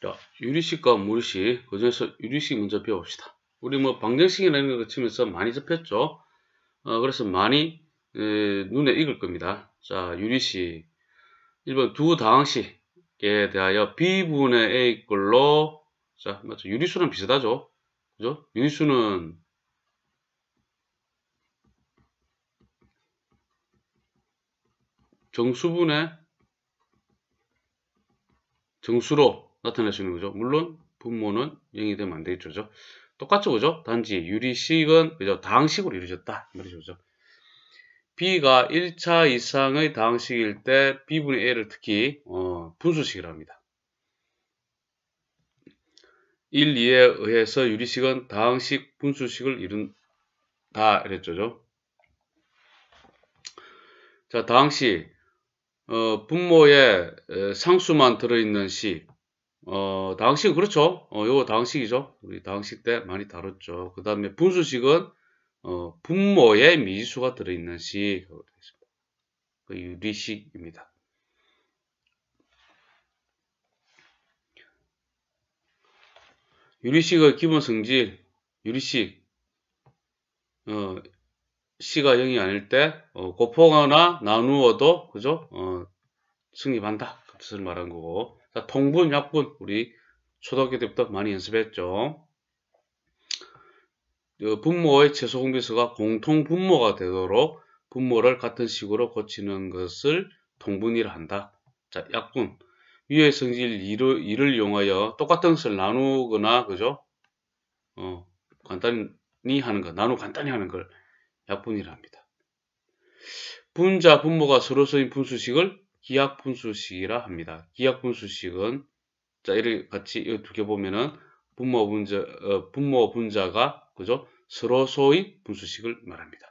자, 유리식과 무리식, 그 중에서 유리식 먼저 배워봅시다. 우리 뭐 방정식이라는 거 치면서 많이 접했죠? 어, 그래서 많이 에, 눈에 익을 겁니다. 자, 유리식. 1번 두 다항식에 대하여 B분의 A꼴로 자, 맞죠? 유리수랑 비슷하죠? 그죠? 유리수는 정수분의 정수로 나타낼 수 있는 거죠. 물론 분모는 0이 되면 안 되겠죠. 그죠? 똑같죠. 그죠? 단지 유리식은 그죠? 다항식으로 이루어졌다. 말이죠. 그죠? B가 1차 이상의 다항식일 때 B분의 A를 특히 어, 분수식이라 합니다. 1, 2에 의해서 유리식은 다항식 분수식을 이룬다 이랬죠. 그죠? 자, 다항식 어, 분모에 상수만 들어있는 식 어, 다항식은 그렇죠. 어, 요거 다항식이죠. 우리 다항식 때 많이 다뤘죠. 그 다음에 분수식은 어, 분모에 미지수가 들어있는 식그 유리식입니다. 유리식의 기본 성질, 유리식, 어, C가 0이 아닐 때, 어, 곱하거나 나누어도, 그죠? 어, 승립한다. 뜻을 말한 거고 자, 동분, 약분 우리 초등학교 때부터 많이 연습했죠. 어, 분모의 최소 공비수가 공통 분모가 되도록 분모를 같은 식으로 고치는 것을 통분이라 한다. 자, 약분. 위의 성질 2를, 2를 이용하여 똑같은 것을 나누거나, 그죠? 어, 간단히 하는 것, 나누 간단히 하는 걸 약분이라 합니다. 분자, 분모가 서로 쓰인 분수식을 기약 분수식이라 합니다. 기약 분수식은 자, 이를 같이 이두 개 보면은 분모 분자 어, 분모 분자가 그죠? 서로 소의 분수식을 말합니다.